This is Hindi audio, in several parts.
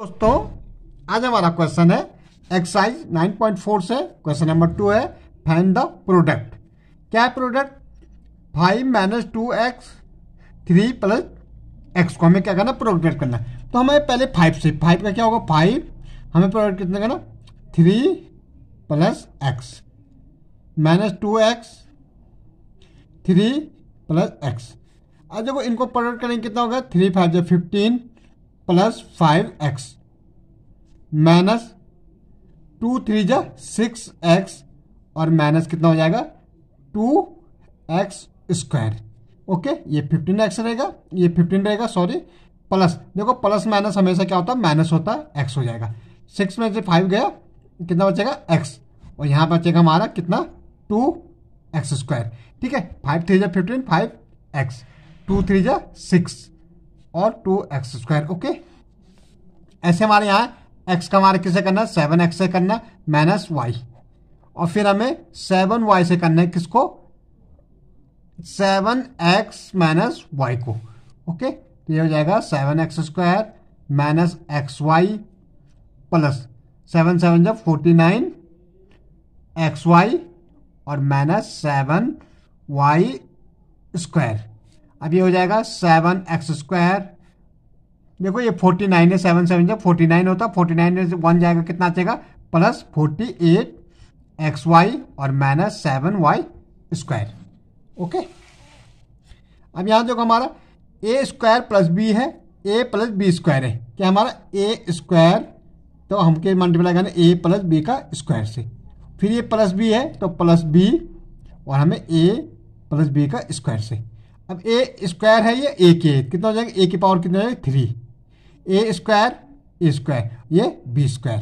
दोस्तों आज हमारा क्वेश्चन है एक्सरसाइज 9.4 से क्वेश्चन नंबर टू है फाइंड द प्रोडक्ट क्या है product five minus two x three plus x को हमें क्या करना प्रोडक्ट करना तो हमें पहले फाइव से फाइव का क्या होगा फाइव हमें प्रोडक्ट कितना करना three plus x minus two x three plus x अब देखो इनको प्रोडक्ट करेंगे कितना होगा थ्री फाइव जो fifteen plus five x minus two three जा सिक्स एक्स और माइनस कितना हो जाएगा टू एक्स स्क्वायर ओके ये फिफ्टीन एक्स रहेगा ये फिफ्टीन रहेगा सॉरी प्लस देखो प्लस माइनस हमेशा क्या होता है माइनस होता है एक्स हो जाएगा सिक्स में से फाइव गया कितना बचेगा एक्स और यहाँ बचेगा हमारा कितना टू एक्स स्क्वायर ठीक है फाइव थ्री जा fifteen five x two three जा सिक्स और टू एक्स स्क्वायर ओके ऐसे हमारे यहाँ एक्स का मार्ग किसे करना है सेवन एक्स से करना है माइनस वाई और फिर हमें सेवन वाई से करना है किसको सेवन एक्स माइनस वाई को ओके तो ये हो जाएगा seven x square minus x y plus seven seven जब फोर्टी नाइन एक्स वाई और माइनस सेवन वाई स्क्वायर अब ये हो जाएगा सेवन एक्स स्क्वायर देखो ये फोर्टी नाइन है सेवन सेवन जब फोर्टी नाइन होता है फोर्टी नाइन वन जाएगा कितना आ जाएगा plus forty eight x y और minus seven y square okay अब यहाँ जो हमारा ए स्क्वायर प्लस बी है ए प्लस बी स्क्वायर है क्या हमारा ए स्क्वायर तो हमके मल्टीप्लाई करना ए प्लस बी का स्क्वायर से फिर ये प्लस बी है तो प्लस बी और हमें ए प्लस बी का स्क्वायर से अब ए स्क्वायर है ये ए के कितना हो जाएगा ए की पावर कितना हो जाएगा three a square a square ये बी स्क्वायर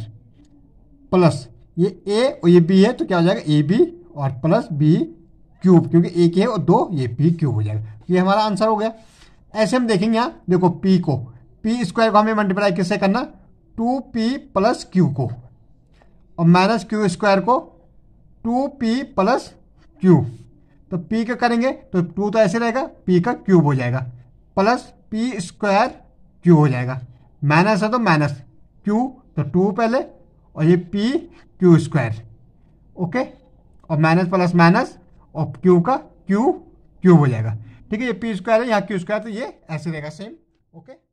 प्लस ये ए और ये बी है तो क्या हो जाएगा ए बी और प्लस बी क्यूब क्योंकि ए के और दो ये पी क्यूब हो जाएगा तो ये हमारा आंसर हो गया ऐसे हम देखेंगे यहाँ देखो पी को पी स्क्वायर को हमें मल्टीप्लाई किससे करना टू पी प्लस क्यू को और माइनस क्यू स्क्वायर को टू पी प्लस क्यू तो पी का करेंगे तो टू तो ऐसे रहेगा पी का क्यूब हो जाएगा प्लस पी स्क्वायर क्यू हो जाएगा माइनस है तो माइनस क्यू तो टू पहले और ये पी क्यू स्क्वायर ओके और माइनस प्लस माइनस और क्यू का क्यू क्यूब हो जाएगा ठीक है ये पी स्क्वायर है यहाँ क्यू स्क्वायर तो ये ऐसे रहेगा सेम ओके